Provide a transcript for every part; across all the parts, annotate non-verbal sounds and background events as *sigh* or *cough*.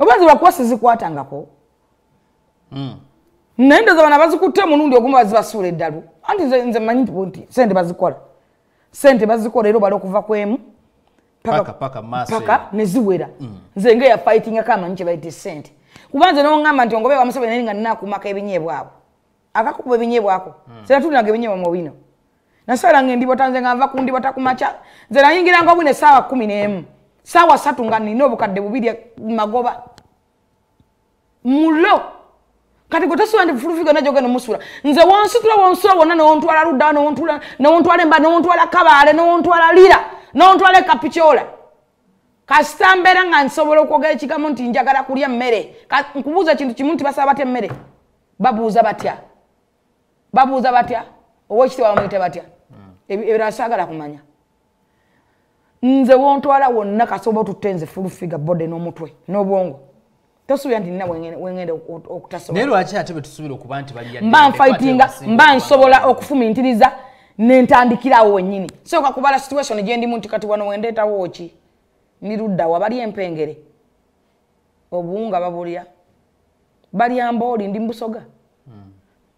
oba zirwakuba sizikwatangako hmm. naye ndoza bana bazikutte mulundi ogumba bazibasuula eddalu anti nze manyi nti sente bazikola sente bazikola era obala okuva kwemu paka neziwera hmm. nze nga eyafaitingako amanyi kyebaita esente kuba nze nongamba nti ongobe wamusebe naye nga nnakumaka ebinyeebwako akakuba ebinyeebwako hmm. sera tulinaga ebinyeebwa mu bino nasaala nga endibotanze nga nva kundibotakumaca nze nayingiranga obwine esaawa kumi nemu saawa satu nga nina obukadde bubiri magoba mulo kati gwe tosula nti bufulufu gyonna gyogenda omusula nze wonsitula wonsula wonna newontwala ruddawo newontwala emba newontwala kabaale newontwala lira newontwala ekapicola kasita mbeera nga nsobola okwogera ekigambo nti njagala kulya emmere nkubuuza kintu kimu nti basaba batya emmere babuuza batya babuuza batya owekitiwamwite batya hmm. ebirala saagala kumanya nze wontwala wonna kasoba otutte nze fulufiga bode n'omutwe n'obwongo tosuubira nti nina wengenda okutasobolamba nfaitinga mba nsobola okufumintiriza nentandikirawo wenyini soka kubala situation gyendimu nti kati wano wendeetawo ki niruddawa bali empengere obuwunga babulya baliambooli ndi mbusoga hmm.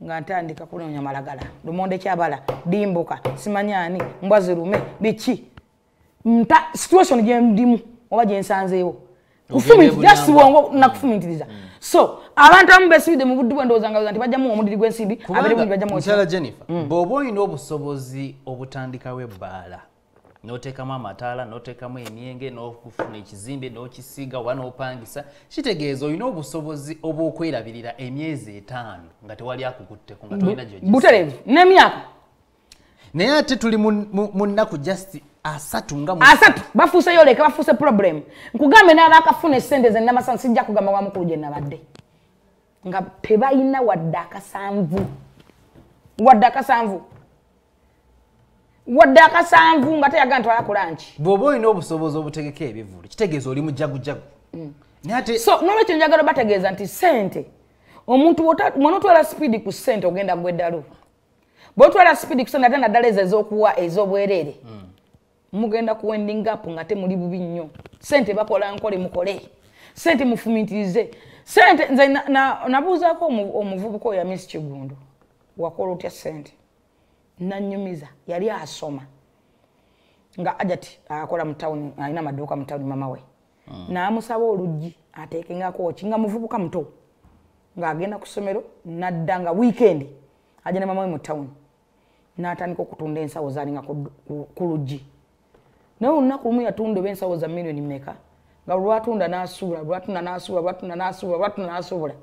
nga ntandika kunonya malagala lumonde kyabala dimbuka simanyaani mbwazirume biki mta situation je ndimu obaje nsanze yo kufumi just wongo mm. nakufumi ntiza mm. so abantu ambesi de mubudu bwendo zanga zanti baje mu omudiri gwensimbi abere mu baje mu sala jennifer mm. bobo ino obusobozi obutandika we bala noteka mama tala noteka mu emiyenge no kufuna ekizimbe no kisiga wano opangisa kitegezo ino obusobozi obokwerabirira emyezi etano ngate wali akukutte kungatoina jojo butere nemyaka naye ate tuli mu nnaku just asatu nga mu asatu bafuse yoleke bafuse problem nkugambe naba akafuna essente zennamasanu sijja kugamba wamukulu gye nabadde nga tebalina wadde akasanvu wadde akasanvu wadde akasanvu nga teyaga ntwala kulanki bwoba olina obusobozi obutegeka ebivulu kitegeeza oli mujagujagu mm. nayate so nolwekyo njagala bategeeza nti sente omuntu mwena otwala sipiidi ku sente ogenda gweddalo bweotwala sipiidi ku sente ate naddala ezo ezokuwa ez'obwereere mm. mugenda kuwendingapo nga te muli bubi nnyo sente bakola nkole mukole sente mufumitirize sente nze nabuuzaako na, na omuvubuka oyo amisi kigundu wakola otya sente nanyumiza yali asoma nga ajat akola mutawuni alina amaduuka mutawuni mama we mm. naamusaba oluggi atekengakoki nga muvubuka muto ng'agenda ku ssomero nadda nga wiikendi ajja ne mama we mu tawuni n'atandika okutunda ensawo zaalinga ku luggi naye olunaku lumu yatunda oba ensawo za milioni meka nga lwatunda nasuula lwatunda nasuula lwatunda nasuula lwatunda nasobola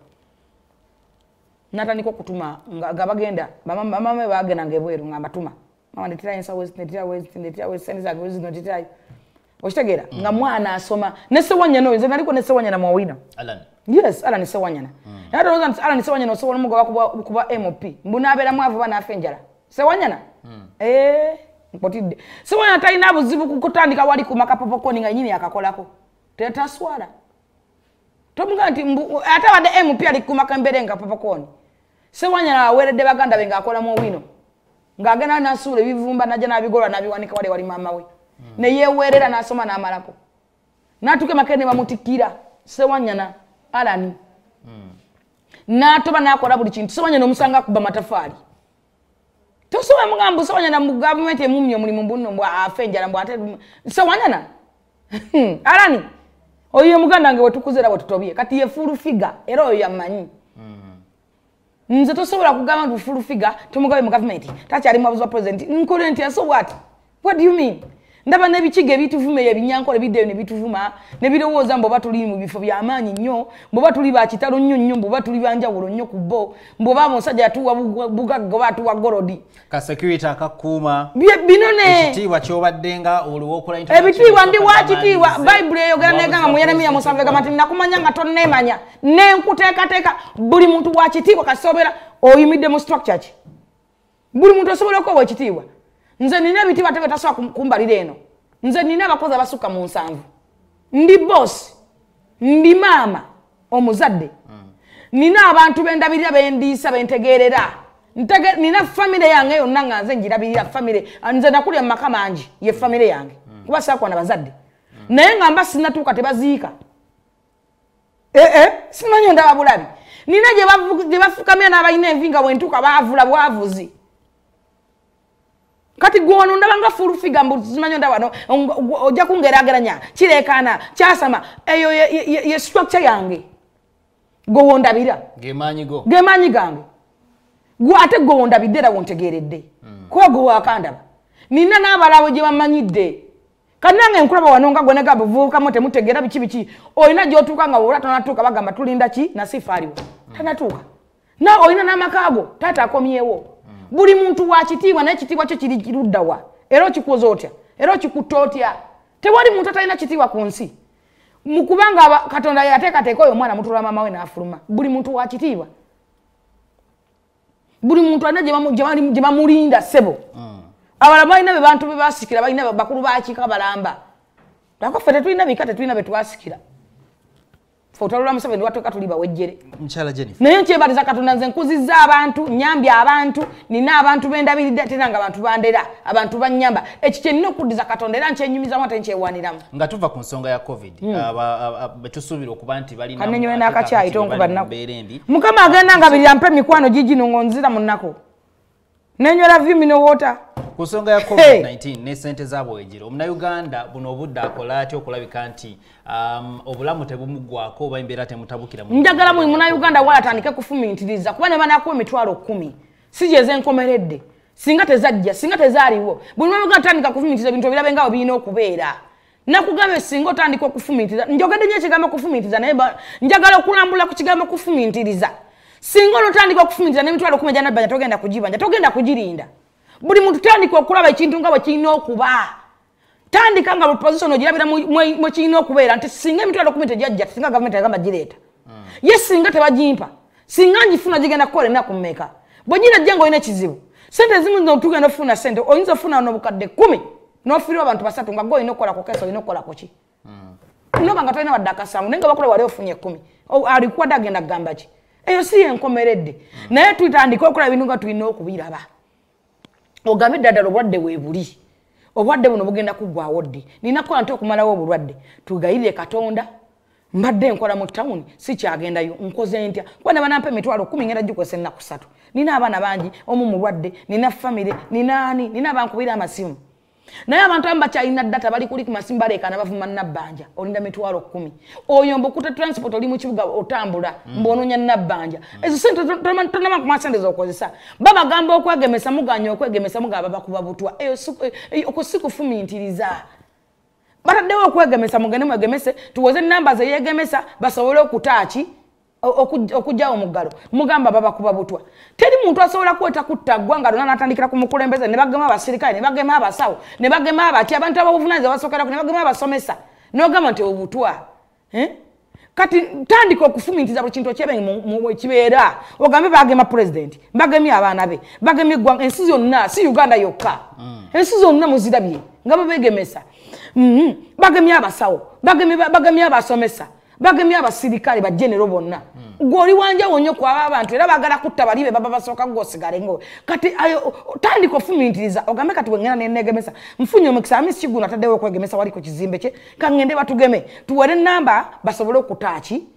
natandika okutuma nga bagenda bamama bagenda nga ebweru nga matuma mama ndetera ensawo ndetirawo ndetirawo esente zange wezi zino ndetirayo okitegeera mm. nga mwana asoma ne sewanyana oyo nze naliko ne sewanyana mwawina yes alan sewanyana mm. naye tolowooza nti alan sewanyana osobola omugoba kuba mp mbu nabeera mwavu ba nafa enjala sewanyana eeh mm. nkotidde simanya talina buzibu kukutandika wali kumakapopokoni nga nyini akakolako tetaswala tomuga nti ate abadde mp ali kumaka embeere nga popokoni simanya naaweredde baganda be ngaakolamu owino ngaagenda nasuula ebivumba najja nabigolwa nabiwanika wali wali maama we neyeweerera nasoma namalako natuke makere nebamutikira sewanyana alani hmm. natoba nakola buli kintu sewanyana omusanga kuba matafaali tosoma mugambo so wanyana mu government emumye muli mumbuno mbwa afenjala mbwa ate so wanyana arani *laughs* oyo muganda nge watukuzera watutobie kati ye full figure ero ya manyi mm-hmm. Nze tosobola kugamba nti full figure tumugabe mu government tachi ali mu president nkurenti so what what do you mean ndaba nebikiga ebituvuma ebinyankole biddeyo nebituvuma nebirowooza mbwoba tuli mu bifo byamaanyi nnyo mbwoba tuli bakitalo nnyo nnyo mbwoba tuli banjawulo nnyo ku bo mbwoba musajja yatuwa bugaga batuwa golodi kasecurity akakuuma binoneekitiibwa kyobaddenga olwokulaebitiibwa ndi wakitiibwa bayibuli eyogera negamba mu yeremiya musanvegamba ti nakumanyanga tonemanya nenkuteekateeka buli muntu wakitiibwa kasobera oyimidde mu structure ki buli muntu osobola okuwa wekitiibwa nze nina biti batebe tasobola kumbalira eno nze nina abakozi abasukka mu nsanvu ndi bosi ndi maama omuzadde mm. nina abantu bendabirira bendiisa bentegerera nina famire yange yonna nga nze njirabirira famire ah, nze nakulya mumaka mangi ye famire yange mm. kuba sakwana bazadde mm. naye nga mba sinatuuka tebaziika ee eh, eh, simanyi ndababulabi nina gyebafukamya n'abalina envi nga wentuuka bavula bwavuzi Kati gwono ndabanga fulufiga mbuzimanyo ndabano oja kungerageranya kirekana kyasama eyo ye, ye, ye structure yange gwonda bira gemanyi go gemanyi gange gwate gwonda bidera wontegeredde mm. ko gwa kanda nina nabalawo je bamanyide kanange nkulaba wanonga gwana gabuvuka mote mutegera bichi bichi oina jo tukanga wola tanatuka bagamba tulinda chi na sifari mm. tanatuka na oina na makago tata akomiyewo buli muntu wakitiibwa naye kitiibwa kyo kiriruddawa era okikoza otya era okikutta otya tewali muntu atalina kitiibwa ku nsi mukubanga katonda yateekateeka oyo omwana mutula mama we n'afuluma buli muntu wakitiibwa buli muntu alina gye bamulinda ssebo mm. abala balina be bantu bebasikira balina bakulu bakiika balamba lakofe tetulina bika tetulina betwasikira otalula museveni watoka tuli bawejjere naye nkyebaliza katonda nze nkuzizza abantu nyambye abantu nina abantu bendabiridde atera nga bantu bandera abantu banyamba ekyo kyenina okuddiza katonda era nkyenyumizamu ate nkyewaniramu nga tuva ku nsonga ya covid hmm. betusuubira okuba nti balkanenyowe nakakyayitonkuba nnakumbeerembi mukama agenda nga birira mpa emikwano gigino ngo nzira mu nnaku nenywera vimino wota ku nsonga ya covid-19 hey. ne sente zabwegira omunauganda buno obudde akola atya okulabika nti um, obulamu tebumugwako oba embeera temutabukira njagala mwe munauganda wala atandike kufumintiriza kuba ne banaku emitwalo kumi sijezenkomeredde singa tezajja singa tezaaliwo buli mwauganda tandika kufumintiriza bintu ebirabe ngaabo birina okubeera nakugambe singa otandika okufumintiriza njogedde nyo ekigambo okufumintiriza naye njagala okulambula ku kigambo okufumintiriza singa onotandika okufumintiriza nemitwalo kumi egyanabbanja togenda kugibanja togenda kugirinda buli muntu tandika okulaba ekintu nga bwekirina okuba tandika nga buposition ogirabira mwekirina okubeera nti singa emitwalo kumi tegyajja singa gavumenti agamba gireeta hmm. ye singa tebagimpa singa ngifuna gigenda kukola enaku mumeka bwegirajja ngaolina ekizibu sente ezimu tugenda ofuna sente oyinza ofuna nobukadde kumi nofiirwa abantu basatu nga goolina okukola kukeso olina okukola kuki hmm. noba nga tolina wadde akasanu naye nga bakula wali ofunye ekumi alikuwadde agenda gamba ki eyo si yenkomeredde hmm. naye tuitandika okulaba bintu nga tulina okubiraba ogambe ddaddala obulwadde weebuli obulwadde buno bugenda kugwawo ddi ninakola nti okumalawo obulwadde tugayirire katonda mbadde nkola mu tawuni sikyagendayo nkoze ntya kubana banampa emitwalo kumi ngenda gikozesa ennaku satu nina abaana bangi omu mulwadde nina famire ninaani nina abankubira amasimu naye abantu abamu bakyalina data bali kuli ku masimu balekana bavuma nabbanja olinda mitwalo kumi oyo mbukuta transport oli mukibuga otambula mm. mbonoonya nabbanja ezo sente tonama kumasente zokozesa babagamba okwegemesa muganya okwegemesa muga babakuba butwa okwo sikufumintiriza bataddewo okwegemesa mugende mwegemese tuwoze enamba zeyegemesa basobole okutaaki okujja omuggalo mugamba baba kuba butwa teri muntu asobola kuweta kutta ggwanga lona natandikira ku mukulembeza ne bagema abasirikale ne bagema abasawo ne bagema abati abantu ababuvunaanyizibwa basookerako ne bagema abasomesa n'ogamba nti obutwa eh? kati tandika okufumintiza buli kintu okyebe kibeera ogambe bagema pulezidenti bagemye abaana be bagemye eggwanga ensi zonna si uganda yokka mm. ensi zonna muzirabye nga babegemesa mm-hmm. bagemye abasawo bagemye abasomesa bagemye abasirikale bagenero bonna mm. gw'oli wanjawo nnyo kwaba abantu era bagala kutta bali be baba basooka gwosigalengo kati tandika ofumintiriza ogambe kati weŋena nenegemesa mfunye omukisa amisi kiguno ataddewo okwegemesa wali ku kizimbe kye kaŋŋende batugeme tuwere enamba basobole okutaaki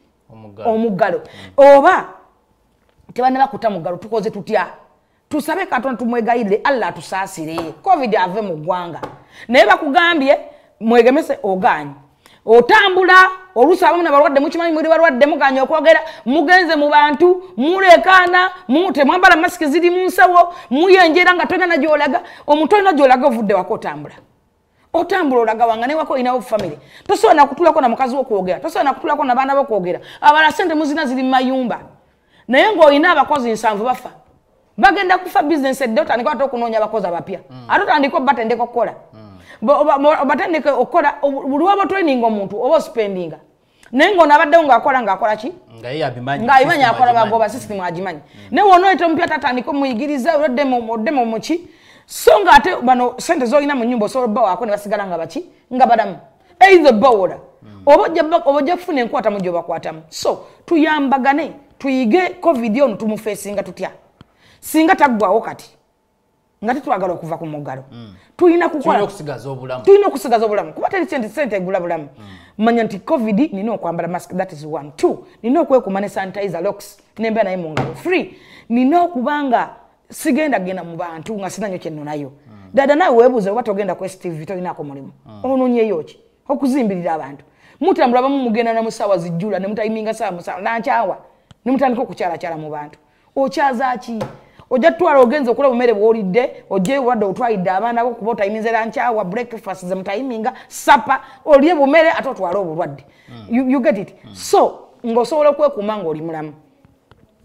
omuggalo mm. oba tebanne bakutta muggalo tukoze tutya tusabe katonda tumwegayirire allah atusaasire covid ave mu ggwanga naye bakugambye mwegemese oganye otambula olusaba muna balwadde mukimanyi muli balwadde muganya okwogera mugenze mu bantu mulekaana temwambala masiki ziri mu nsawo muyenjera nga tolina nagyolaga omuntu olina gyolaga ovudde wako otambula otambula olaga wanga newako olinawo famiry tosobola nakutulako na mukazi wokwogera tosobola nakutulako nabaana bokwogera abala sente muzina ziri mumayumba naye ngaolina abakozi nsanvu bafa bagenda kufa bizinesi edde otandika ate okunoonya abakozi abapya mm. ate otandika obatendeka okukola mm. obatandika okukola buliwaba training omuntu oba ospendinga naye ngaonaabaddewo ngaakola ngaakola ki ngaimanyi akola bagoba system agimanyi naye wona oleta omupya tatandika omuyigiriza odde mu muki so nga ate bano sente zolina mu nyumba osobola bawaako ne basigala nga baki nga balamu eitha bowola oba ojja kufuna enkwatamu gyobakwatamu so tuyambagane tuyige covid ono tumufeesinga tutya singa taggwawo kati nga tetwagala okuva ku muggalo mm. tulina kukolatulina okusigaza obulamu kuba terisente sente egula bulamu mm. manya nti covid nina okwambala mask thatis one t nina okwekuma ne sanitizer loks nembeera naye mu ngalo free nina okubanga sigenda genda mu bantu nga sinanyo kyenno nayo mm. dada nawe webuuze oba togenda ku stv tolinako mulimu ononyeyoki okuzimbirira abantu mutambula bamu mugenda namusaawa zijjula nemutayiminga saawa musaawa nankyawa nemutandika okukyalakyala mu bantu okyazaki ojja tutwala ogenza okula bumere bwolidde ojjayo wadde otwalidde abaana bo kuba otayimizira nkyawa breakfast zemutayiminga sapa olye bumere ate otwale obulwadde mm. get it mm. so ngaosobola okwekuuma ngaoli mulamu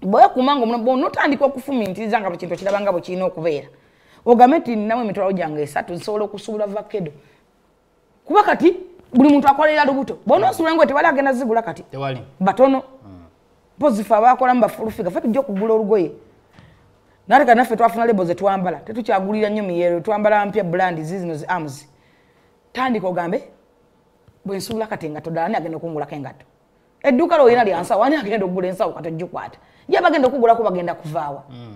bwekuuma ngaonotandika okufumintiriza nga bukintu kirabanga bwekirina okubeera ogambe nti nnamu emitwalo gyange esatu nsobola okusuubula vakedo kuba kati buli muntu akolera lubuto bonaosuula engoye tewali agenda zibula kati batono mm. pozifa abakolamu bafulufiga fe tujja okugula olugoye nateka naffe twafuna lebo zetwambala tetukyagulira nnyo miyero twambala mpya brandi zizino zi arms tandika ogambe bwensuula kati engato ddala ani agenda okungulako engato edduuka lwo yina lyansawo ani agenda okugula ensawo kati ojjukwata ye bagenda okugulako bagenda kuvaawa mm.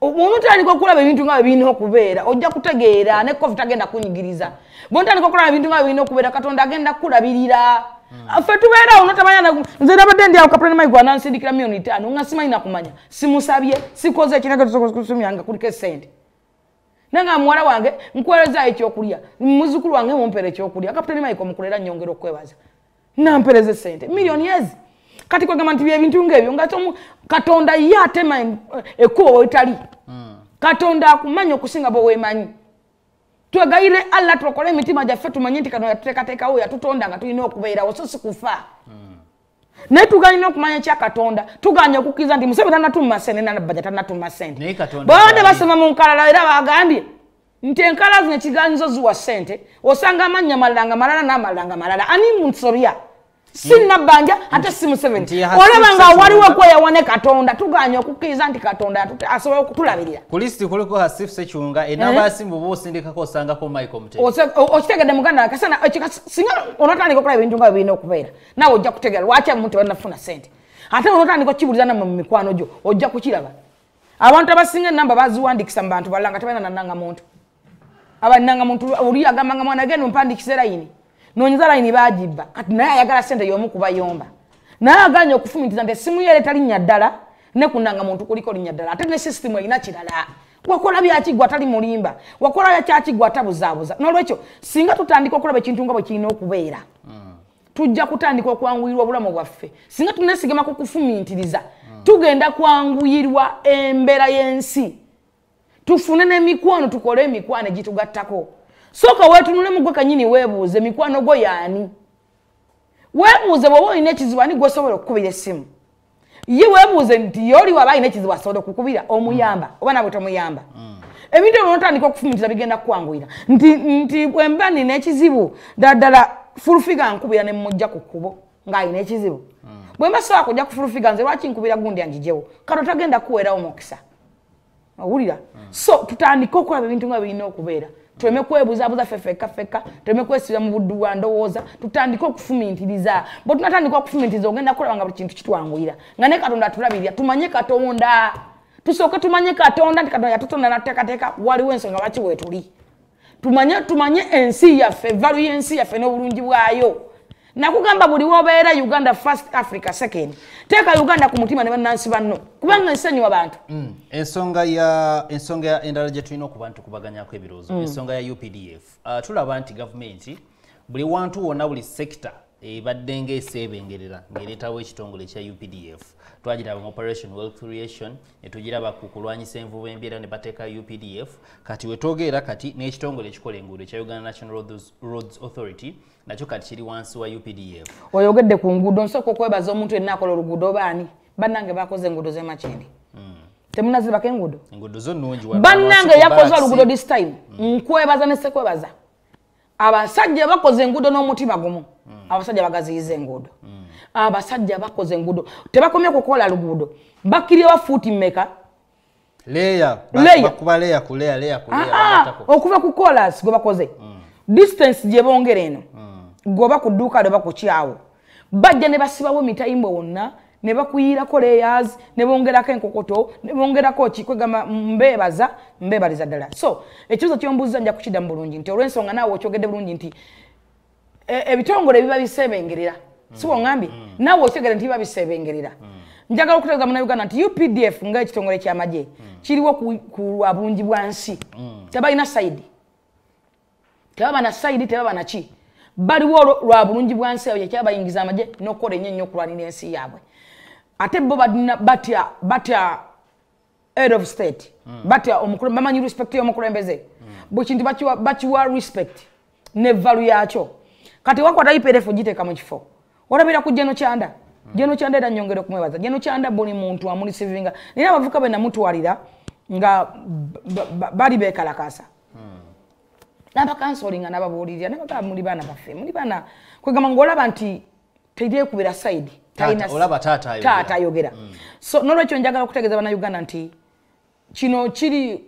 omuntu tandika okulaba ebintu nga webirina okubeera ojja kutegeera ne covid agenda kunyigiriza bwe ntandika okulaba ebintu nga webirina okubeera katonda agenda kulabirira Ah, Fetuwera unotamanya na nzira badendi akaprana maigwana nsindikira milioni 5 ungasima inakumanya simusabye sikoze kinaka tusokusumyanga kulike sendi nanga mwala wange nkweleza ekyo kulia muzukuru wange mumpere ekyo kulia akaprana maiko mukulera nyongero kwebaza nampereze sente milioni yezi kati kwa gamanti bya bintu ngebyo ngato katonda yate mine eh, ekuwa itali mm. katonda akumanya kusinga bo we manyi twegayire allah tukole emitima gyaffe tumanye nti kano yatuteekateeka wo yatutonda nga tulina okubeerawo so sikufa hmm. naye tugaanyina okumanya ekyakatonda tugaanya okukkiriza nti museve tanatumumasente nanabaja tanatumumasente bonna basoma mu nkalala era bagambye nti enkalala zino ekiganyizo ziwa ssente osanga amannya malala nga malala n'amalala nga malala ani munsobya sinabanja hata mm. simu 70 olabanga wali wako ya wone katonda tuganya okukiza anti katonda atute asobe okutulabirira kulisti kuliko hasif sechunga enaba e? Eh? simu bo sindika ko sanga ko mike omte ose ochitega demu kana kasana ochika singa onotani ko kulabirira njunga bino okubera na ojja kutegera lwacha muntu wana funa sente hata onotani ko chibulizana mu mikwano jo ojja kuchiraba abantu abasinga namba baziwandikisa mbantu balanga tabana nananga muntu abananga muntu uri agamanga mwana gendo mpandikisera yini nonyeza layini bagibba kati naye ayagala sente y'omu kubayomba naye aganya okufumitiza nti essimu yo era etalinnya ddala nekunanga muntu kuliko linnya ddala ate ne sisitimu erina kirala wakola byakigwa tali mulimba wakola yakyakigwa tabuzaabuza nolwekyo singa tutandika okulaba ekintu nga bwe kirina okubeera tujja kutandika okwanguyirwa obulamu bwaffe singa tunesigamaku kufumintiriza tugenda kwanguyirwa embeera y'ensi tufune nemikwano tukole emikwano egitugattako Soka wetunule mugwe kanyini webuze mikwano gwo yani. Webuze bwo ine kizibani gwe sobola kubira simu. Ye webuze ndi yoli wabaye ine kizibwa sobola kukubira omuyamba mm. obana bwo tomuyamba. Mm. Ebintu bino tani ko kufumitira bigenda kuangwira. Nti nti bwemba ni ne kizibu dadala fulufiga nkubira ne mmoja kukubo nga ine kizibu. Mm. Bwemba sawa kujja kufulufiga nze lwaki nkubira gundi anjijewo. Kato tagenda kuwera omukisa. Awulira. Mm. So tutani ko kwa bintu nga bino okubera. tuleme kwebuzabuza ffeka ffeka tuleme kwesibira mu buddu bwa ndowooza tutandike okufumintiriza bwe tunatandika okufumintiriza ogenda kulaba nga buli kintu kitwanguyira nga ne katonda atulabirira tumanye katonda tusooke tumanye katonda nti katonda yatutonda nateekateeka waliwo ensonga lwaki weetuli tumanye tumanye ensi yaffe evalu y'ensi yaffe n'obulungi bwayo nakugamba buli wobeera uganda first africa second teeka uganda ku mutima ne bannansi banno kubanga nsanyiwa bantu mm, ensonga ya ensonga endala gye tulina okuba ntukubaganyako ebirowozo mm. ensonga ya updf ah, tulaba nti gavumenti buli wantu wonna buli sector ebadde ngaesebengerera ngaereetawo ekitongole kya updf twagiraba mu operation wealth creation netugiraba ku kulwanyisa envubu embeera ne bateeka updf kati wetwogeera kati n'ekitongole ekikola enguudo ekya uganda national roads authority nakyo kati kiri wansi wa updf oyogedde ku nguudo nsooka okwebaza omuntu yenna akola oluguudo baani bannange bakoze enguudo zemakindi hmm. temunazibako enguudo bannange yakoze oluguudo distime hmm. nkwebaza nesekwebaza abasajja bakoze enguudo n'omutima gumu hmm. abasajja bagaziyiza enguudo abasajja bakoze enguudo tebakomye kukola luguudo bakkirya bafuuti meka okuva ku kolas gwe bakoze distance gye bongere eno gw'oba ku dduuka leba ku kyawo bajja ne basibawo mitayimbwa wonna ne bakuyirako leyas ne bongerako enkokoto ne bongerako kikwegamba mbebaza mbebaliza ddala so ekibuzo kyombuuza nja kukidda mu bulungi nti olw'ensonga naawe okyogedde bulungi nti e, ebitongole biba bisebengerera si woŋambye mm, mm. naawe okyogere nti biba bisebengerera mm. njagala okutegeeza munauganda nti updf nga ekitongole kyamagye kiriwo ku lwa bulungi bwa nsi tebalina saidi tebaba na saidi tebaba naki baliwo lwa bulungi bwansi eyo kyabayingiza amagye n'okukola ennyo nnyo okulwanira ensi yaabwe ate bo badina batya batya head of state mm. batya bamanyi respect y'omukulembeze mm. buli kintu bakiwa respect ne value yaakyo kati wakwata iprf giteeka mu kifo walabira ku genokyanda mm. genokyanda era nyongere okumwebaza genokyanda buli muntu amulisivinga naye abavuka benamutwalira nga bali bekalakasa ba, ba, nabakansolinga nababulirira nabagaba muli baana baffe muli baana kwegamba ngaolaba nti teryekubira saidi taata ayogera mm. so nolwekyo njagala okutegeeza bannauganda nti kino kiri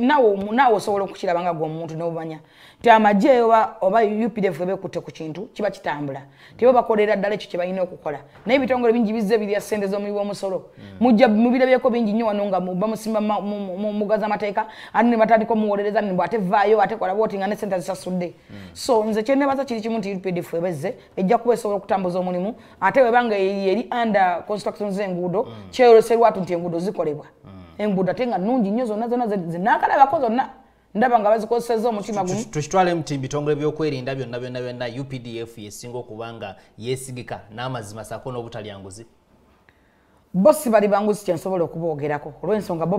nawo nawo osobola okukiraba nga gweomuntu nobumanya nti amagye oba oba updf webekutte ku kintu kiba kitambula tiba bakolera ddala ekyo kye balina okukola naye ebitongole bingi bizze birya sente z'omuli bwomusolo mm. mujja mubirabyeko bingi nnyo wano nga bamusimba mugaza amateeka ani ne batandika omuwolereza nimbw ate vaayo ate kola bwoti nga ne sente zisasudde mm. so nze kyenebaza kiri kimu nti updf webezze ejja kuba esobola okutambuza omulimu ate webanga yeri under constructions enguudo mm. kyeyoleserwatu nti enguudo zikolebwa mm. embuda tenga nungi nyo zona zona zinakala bako zona ndaba nga bazikozesezza omutima gumu tukitwala emuti bitongole byokwerinda byonna byonna byonna updf yesinga okubanga yesigika n'amazima saako n'obutalyanguzi bosi bali banguzi kyensobola okuboogerako olwensonga bo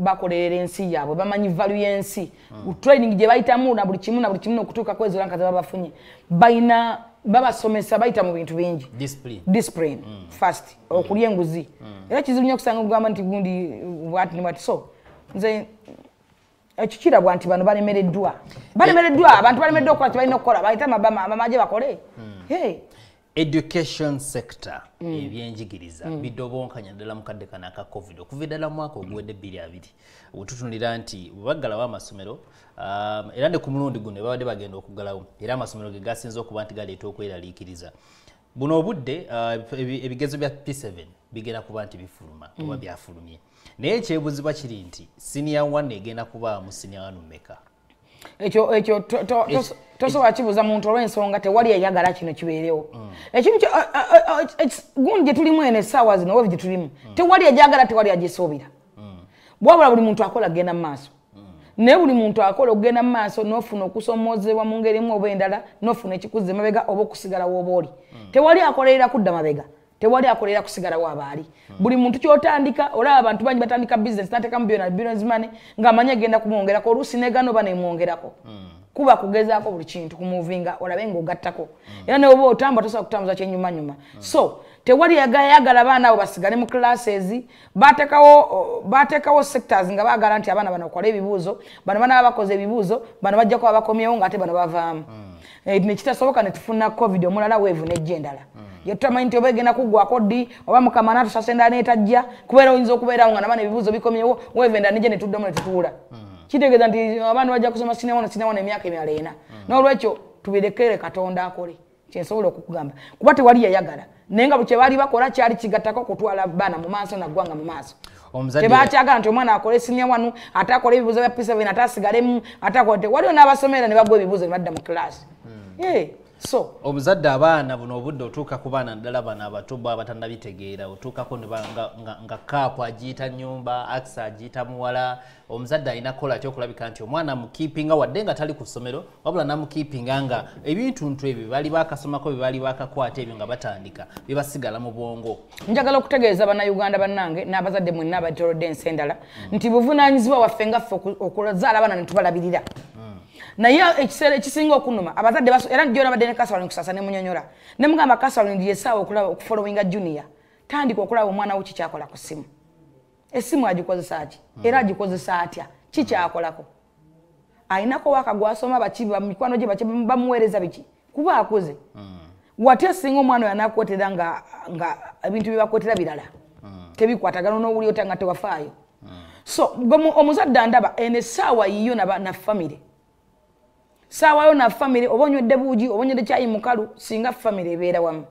bakolerera ensi yaabwe bamanyi valu y'ensi hmm. training gye bayitamu na buli kimu na buli kimu n'okutuukako ezo lanka ze babafunye balina babasomesa bayita mu bintu bingi discipline mm. fast mm. okulya enguzi mm. era kizibu nyo okusanga okugamba nti gundi watiniwati so nze ekikirabwa nti bano balemereddwa balemereddwa abantu balemereddwa okukola tibalina okukola bayita mabama amamaje bakole education sector mm. ebyenjigiriza mm. bidobonkanya ddala mu kadde kano aka covid okuva eddala mwaka oguwedde bbiri abiri wetutunulira nti bwebaggalawo amasomero um, era ne ku mulundi guno ebabadde bagenda okuggalawo era amasomero ge gasinza okuba nti galeeta okweraliikiriza buno obudde uh, ebigezo bya p7 bigenda kuba nti bifuluma oba mm. byafulumye naye ekyebuzibwa kiri nti siniya 1 egenda kubaamu siniya 1 mmeka ekyo ekyo tosobola kibuuza muntu olw'ensonga tewali eyagala kino kibeerewo hmm. ekintu uh, uh, uh, gundi gye tulimu eno essaawa zino wevi gye tulimu hmm. tewali ejagala tewali agisuubira hmm. bwabula buli muntu akola kugenda mu maaso naye buli muntu akola okugenda mu maaso n'ofuna okusomoozebwa mu ngeri mu oba endala n'ofuna ekikuzza emabega oba okusigala w'oba oli tewali akolerera kudda mabega mm. tewali akolera kusigala wabaali buli muntu kyotandika olaba abantu bangi batandika bsines natekamu bionabinozimane ngaamanyi agenda kumwongerako oluusi negano banemwongerako hmm. kuba kugezaako buli kintu kumuvinga olabe ngaogattako hmm. era neoba otambula tosobola kutambuza kyenyumanyuma hmm. so tewali yayagala abaana abo basigale mu classes batekawo sectors nga bagala nti abaana bano okola ebibuuzo bano baana babakoze ebibuuzo bano bajjakuba bakomyewo nga ate bano bavaamu eh, nekitasoboka netufuna covid omulala weevu nejjo endala mm. yetutamanyi nti oba egenda kuggwako ddi oba mukama natusasendaa netajja kubeera oyinza okubeerawo nga nabaana ebibuuzo bikomyewo wevenda nija netuddamu netutuula hmm. kitegeeza nti abaana bajja kusoma sinawano sinawano emyaka emyala ena hmm. n'olwekyo tubirekere katonda akole kyensobola okukugamba kuba tewali yayagala naye nga bukyebaali bakola kyali kigattako kutwala baana mu maaso naggwanga mu maaso tebakyagala nti omwana akole sinia wanu ate akole ebibuuzo bya pisa bn ate asigalemu ate akole tewaliwo n'abasomera ne bagwa ebibuuzo ne badda mu kilaasi hmm. eh. so omuzadde abaana buno obudde otuuka ku baana ddala bano abatubo abatannabitegeera otuukako nga kaapu agiyita nyumba akisa agiyita muwala omuzadde alina kola ty okulabika nti omwana mukiipinga wadde nga tali ku ssomero wabula namukiipinga nga ebintuntu ebyo bebali bakasomako bebali bakakwata ebyo nga batandika bebasigala mu bwongo njagala okutegeeza bannauganda bannange n'abazadde mwenna abatolodde ensi endala mm. nti buvunaanyizibwa waffe ngaffe okuzaala abaana netubalabirira naye ekiseera ekisinga okunuma abazadde era gyonabadde ne kasalin kusasa ne munyonyola ne mugamba kasalin yesaawa okulaba okufolowinga junia tandika okulaba omwana we kikyakola ku simu essimu agikozesa ki era mm. agikozesa atya kikyakolako ayinako wakagwasoma bakimikwano gye bamuweereza biki kuba akoze mm. wate singa omwana oyo anakwotera nga ebintu byebakwotera birala mm. tebikwatagana n'owuliyota nga tewafaayo so omuzadde andaba en essaawa yiyo nafamire na saawayo na famire oba onywedde buugi oba onywedde kyayi mukalu singa famire ebeera wamu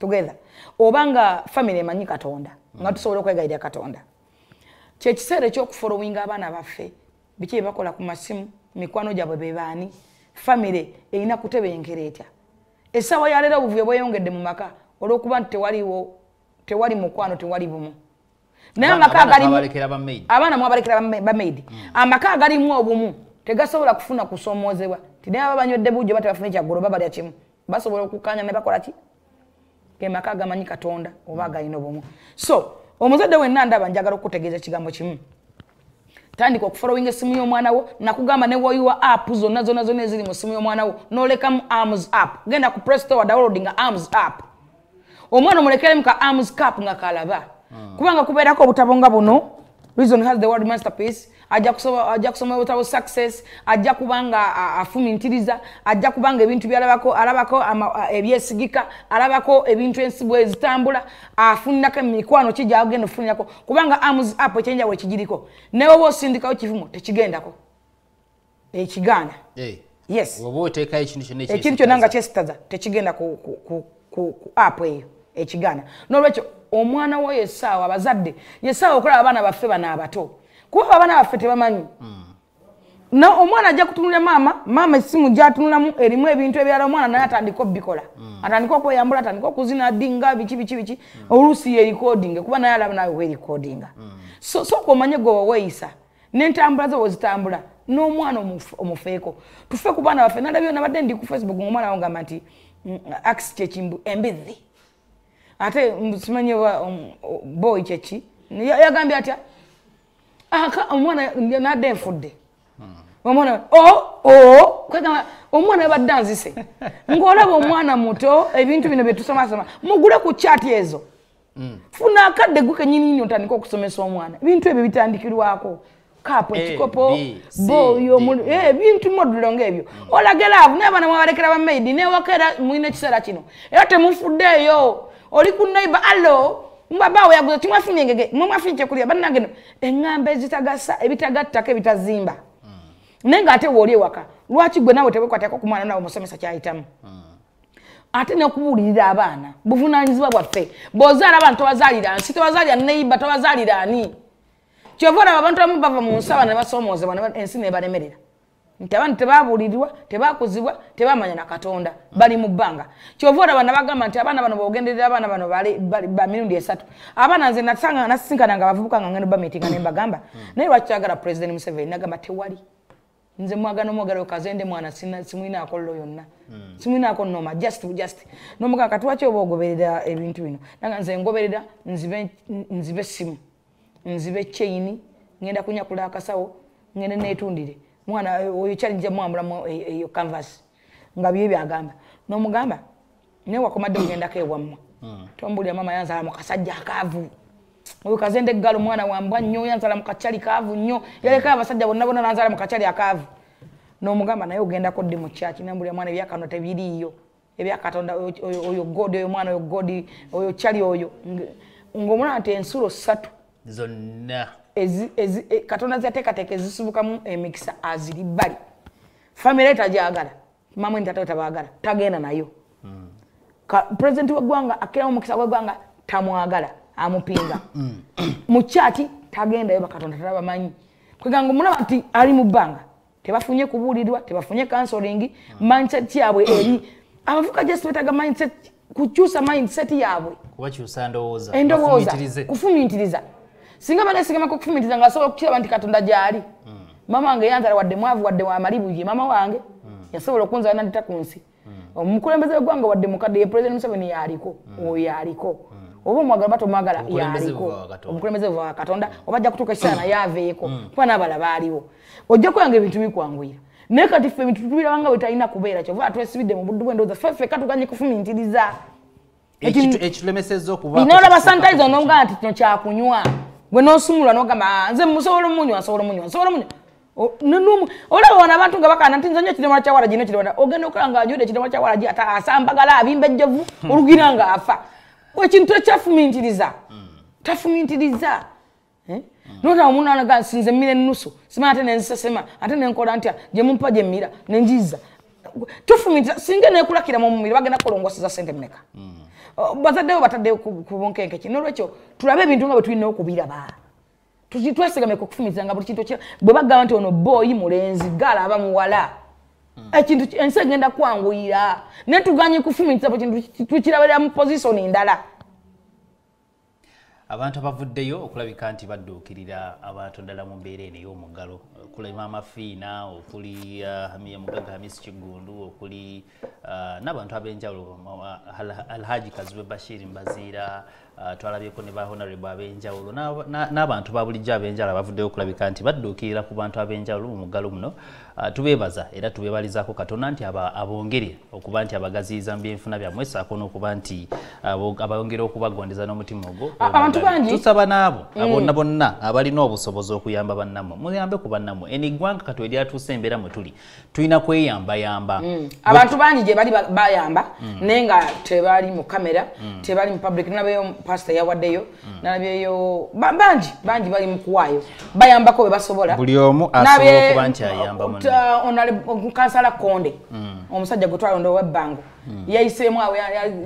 togeha oba nga famire emanyi katonda nga tusobola okwegayirira katonda kyekiseera ekyokufolowinga abaana baffe biki ebakola ku masimu mikwano gyabwe bebaani famire erina kutebenkera etya essaawa yaleero obuvuyo bweyongedde mu maka olwokuba ntitewaliwo tewali mukwano tewali bumu naye amaka abaana mwabalekera bamaidi mm. amaka agalimu obumu tegasobola kufuna kusomozebwa ti naye babanywedde bujjo ba tebafune kyaggolo baba lya kimu basobola okukanya ne bakola ki gemaka gamanyi katonda oba agalina obumu so omuzadde wenna ndaba njagala okukutegeeza ekigambo kimu tandika okufolowinga essimu y'omwana wo nakugamba newoyiwa appu zonna zonna zonna eziri mu ssimu y'omwana wo n'olekamu arms app genda ku prestowe download nga arms app omwana omulekeremu ka arms cap nga kalaba hmm. kubanga kubeerako obutabo nga buno reason has the world masterpiece ajja kusoma ajja kusoma obutabo success ajja kubanga afumintiriza ajja kubanga ebintu byalabako alabako ebyesigika alabako ebintu ensibu ezitambula afuninako emikwano ki gyagenda okufunirako kubanga amuzi app ekyenja we kigiriko naye oba osindikawo kivumo tekigendako ekigaana eh. yes ekintu kyonna nga kyesitaza tekigenda ku app eyo ekigaana nolwekyo omwana wo yesaawa abazadde yesaawa okulaba abaana baffe bano abato kubanga abaana baffe tebamanyi omwana ajja kutunulira maama maama essimu gyatunulamu erimu ebintu ebirala omwana naye atandika obikola mm. atandika okweyambula atandika okuzina dinga biki biki biki oluusi yerikodinga kuba naye alaba nawe werikodinga mm. sooka omanye gwoba weeyisa n'entambula ze wezitambula n'omwana omufeeko tufe ku baana baffe nalabyo nabadde ndi ku facebook ngaomwana wangamba nti mm, axi kyekimbu embizi ate simanyi boyi kyeki yagambye atya Ah, omwana nade nfudde hmm. omwana kwegamba omwana ebadde nzise *laughs* ngaolaba omwana muto ebintu bino byetusomasoma mugule ku kyati ezo hmm. funa akadde gwe kenyinini otandika okusomesa omwana ebintu ebyo bitandikirwako kapo ekikopo eh, ebintu modulo ngaebyo hmm. olagerav nebana mwabalekera bamaidi newakaera mulina ekiseera kino era temufuddeeyo oli ku neiba allo mbaba oyaguza timwafunye engege mwemwafunye ekyokulya bannange no eŋŋamba eh, ezitagasa ebitagattako eh, ebitazimba hmm. naye ngaate woli ewaka lwaki gwe nawe tewekwatako ku mwana nawe omusomesa kyayitamu hmm. ate nekubuulirira abaana buvunanyizibwa bwaffe bozaala abaana tobazaalira nsi tobazaalira neiba tobazaalira ani kyova olaba abantu abamu bava mu nsaba nebasomoozebwa ensi nebalemerera nti abantu tebabulirirwa tebakuzibwa tebamanya nakatonda bali mu bbanga kyova olaba nabagamba nti abaana bano bogenderera abaana bano bamirundi esatu abaana nze nasisinkana nga bavubuka nga ngendo bamitinga nembagamba naye lwaki kyagala president museveni nagamba tewali nze mwaga nomwagala okazende mwana simwina akollo yonna hmm. simwinaako noma just just nomugaa katiwaki oba ogoberera ebintu bino naga nze ngoberera nzibe simu nzibe chaini ngenda kunyakula akasawo ngende netundire mwana oyo kyalinja mwambulamu eyo e, canvas nga byo byagamba nomugamba naye wakomadde mugendako ewammwe hmm. tombulira mama yanzala mukasajja akaavu oyo kazende galo mwana wambwa nnyo yanzala mukacyali kaavu nnyo yaleka abasajja bonna bonna nanzala mukacyali akaavu nomugamba naye ogendako ddi mukyaki nambulira mwana ebyakano tebiriiyo ebyakatonda oyo godi oyo mwana oyo godi oyo kyali oyo ngaomulaa nti ensulo ssatu zonna E, katonda zateekateeka ezisubukamu emikisa aziri bali famire tajagala mamwe ntatawe tabagala tagenda nayo purezidenti wegwanga akiramu omukisa gwegwanga tamwagala amupinga mm. mukyati tagendayo bakatonda tabamanyi kweganga omulaba nti ali mu bbanga tebafunye kubuulirwa tebafunye kansolingi mm. mindset yabwe eri abavuka jesi betaga mindset kukyusa mindset yabwe endowooza kufumintiriza singa bane singa makufumiriza ngaso okukira bandi katonda jali mm. mama wange yanzara wadde mwavu wadde wa maribu ye mama wange mm. yasobola kunza nani takunsi mm. omukulembeze gwanga wadde mukade ye president museveni yaliko mm. oyo aliko mm. oba mwagala bato mwagala yaliko omukulembeze wa katonda mm. obajja kutuka sana *coughs* yaveeko mm. kwa nabala baliwo ojja kwanga ebintu bikwanguira naye kati ffe ebintu tubirabanga wetalina kubeera kyova atwesibidde mu buddu bwendooza ffe ffe katuganye kufumintiriza ekitulemesezza okuba inaolaba sanitaizo nonga nti kino kyakunywa gwe nosumulwa nogamba nze musobola omunywa nsobola omunywa nsobola omunywa olabona abantu nga bakana nti nzanyo ekiremala kyawala gino kiremala ogenda okola nga ajuda ekiremala kyawala gi ata asambagala abimba ejjavu hmm. olugira nga afa ekintu ekyafumintiriza hmm. tafumintiriza eh? hmm. nota omunanaga sinze mmira ennusu simaa ate nenzisesema ate nenkola ntya gye mumpa gye mmira nenjiza tufumintiriza singa nekulakira mu mumira bagenda kulongoseza sente mmeka bazaddewo batadde ku bunkenkeki nolwekyo tulabe ebintu nga bwe tulina okubiraba twesigameku okufumizanga buli kintu bwe bagamba nti ono booyi mulenzi galaba muwala hmm. ekintu ensi egenda kwanguyira naye tuganye kufumiza bu kintu tukirabira mu posisoni ndala abantu abavuddeyo okulabika nti badduukirira abantu ndala mu mbeera eno ey'omuggalo okuli maama fiina okuli mugaga hamis kigundu okuli uh, n'abantu ab'enjawulo uh, alhaji kazibe bashiri mbaziira Ah, twalabyeko ne ba honorable ab'enjawulo n'abantu ba bulijjo ab'enjala bavuddeyo okulabika nti badduukirira ku bantu ab'enjawulo mu muggalo muno ah, tubeebaza era tubeebalizaako katonda nti abongere okuba nti abagaziyiza mu byenfuna byammwe saako n'okuba nti abongere okubagondeza n'omutima ogwo ah, tusaba n'abo eh. abonna bonna abalina obusobozi okuyamba bannammwe muyambe ku bannammwe en eggwanga katwe lyatuusa embeera mwe tuli tulina kweyambayamba hmm. abantu bangi gye bali bayamba hmm. naye nga tebali mu kamera hmm. tebali mu public pasta yawaddeyo mm. nalabyeyo bangi bangi bali mukuwaayo bayambako we basobola buli omu uh, uh, uh, kansala konde mm. omusajja gwetwalonda owebbango mm. yayiseemu awe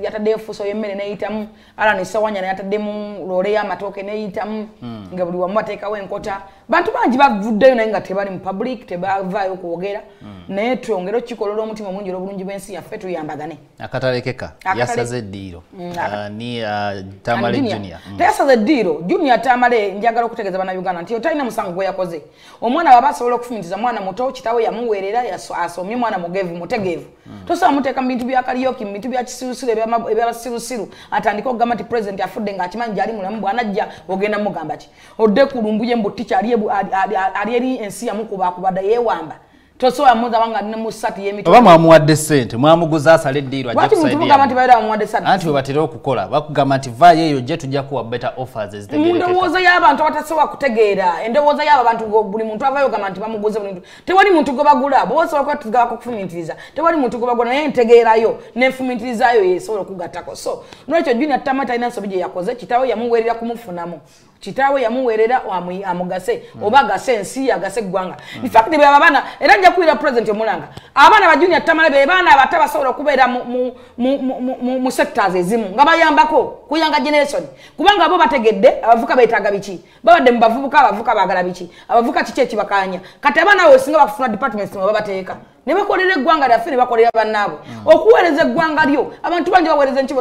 yataddeyo fuso yemmere neyitamu alanesawanya nayataddemu loole yamatooke neyitamu mm. nga buli wamu ateekawo enkota mm. bantu bangi bavuddeyo naye nga tebali mu public tebavaayo kwogera hmm. naye twongere okukikolola omutima omungi olwobulungi bw'ensi yaffe tuyambagane akatale keka yasaze eddiiro hmm, uh, ni uh, tamale junior hmm. teyasaze eddiiro junior tamale njagala okutegeeza bannauganda nti otalina musango gwe yakoze omwana waba asobola okufumitiza mwana muto kitawe yamuweerera asomye mwana mugevu mutegeevu tosobola muteeka mu bintu bya kalioki mu bintu bya kisirusiru ebyabasirusiru atandika okugamba nti president afudde ngaakimanyi gyali mulamu bwanajja ogenda mugamba ki odde ku lumbuye mbutikyaliye alieri ensi yamuku bakubada yewamba tosobola muzaba nga nina mu ssatu yemit oba mwamuwadde ssente mwamuguza asala eddiirwa anti webatera okukola bakugamba nti vayo eyo gye tujja kuwa better offers mu ndowooza y'abantu abatasobola kutegeera endowooza y'abantu buli muntu avayo ogamba nti bamuguze buli muntu tewali muntu gwebagula bwosobola kuba tugabako okufumintiriza tewali muntu gwebagula naye ntegeerayo nenfumintirizayo yesobola okugattako so nolwekyo juni attamata alina nsobi gye yakoze kitawe yamuweerera kumufunamu kitaawe yamuweerera amugase mm. oba agase ensi agase eggwanga mm. infact be abaana era nja kuwira president omulanga abaana bajunia tamale be baana abate basobola okubeera mu sectors ezimu nga bayambako kuyanga generation kubanga bo bategedde abavuka beetaaga biki babadde mu bavubuka abavuka baagala biki abavuka kiki ekibakanya kati abaana awe osinga bakufuna departments mwe babateeka ne bakolera eggwanga lyaffe ne bakolera bannaabwe hmm. okuweereza eggwanga lyo abantu bangi baweereza enkibo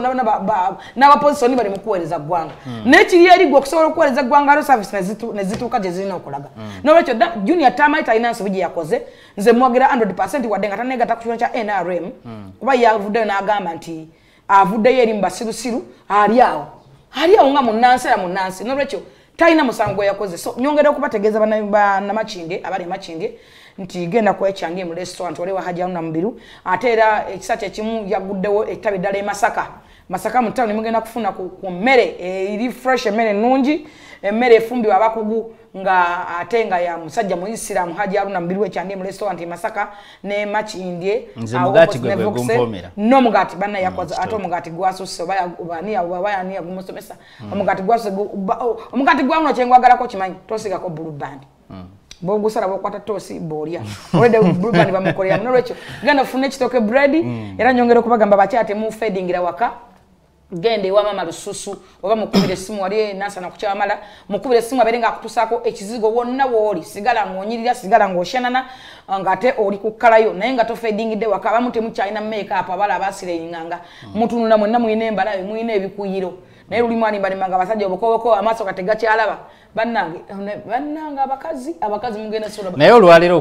n'abapozisoni bali mu kuweereza ggwanga hmm. n'ekiri erigwa okusobola okuweereza eggwanga lyo saavisi ne zituuka gye zirina okulaga hmm. nolwekyo junia tamait alina nsobi gye yakoze nze mwagira 100 wadde nga tanegata ku kino kya nrm kuba yavuddeyo n'agamba nti avuddeyo eri mu basirusiru ali awo ali awo nga munansi era munansi nolwekyo talina musango gwe yakoze so nyongera okubategeeza banamakinge abali emakinge nti genda kwechangie mu restaurant wale wa haja una mbiru atera ekisache chimu yaguddewo ettabi dale masaka masaka mutano nimugenda kufuna ku, ku mere e, ili fresh mere nunji emere efumbi wabakugu nga atenga ya musajja mu Islam haja aruna mbiru echandi mu restaurant e masaka ne machi indie nze uh, mugati gwe gumpomera no mugati bana mm, ya kwaza ato mugati gwaso so baya ubania ubaya ni ya gumusomesa mm. mugati gwaso oh, gwa unachengwa gara ko chimanyi tosika ko bulu band mm. bwogusala bwokwata toosi bwolya olwedde bruban bamukoleramu nolwekyo genda ofune ekitooke bred mm. era nyongera okubagamba bakyala temufedingira waka genda ewamama lususu oba mukubira esimu wali nansana kukyamala mukubira esimu abaire ngaakutusaako ekizigo wonna wooli sigala ngaonyirira sigala ngaosyanana ah, ngaate oli kukalayo naye nga tofedingidde waka abamu temukyalina mumeeka apo abala abasire enganga mm. mutunula mwenna mwyina embalawe mwyina ebikuyiro naye lulimu animbanima nga abasajja obukoboko amaaso kategakyalaba bannange bannange abakazi abakazi mugenda naye olwaleero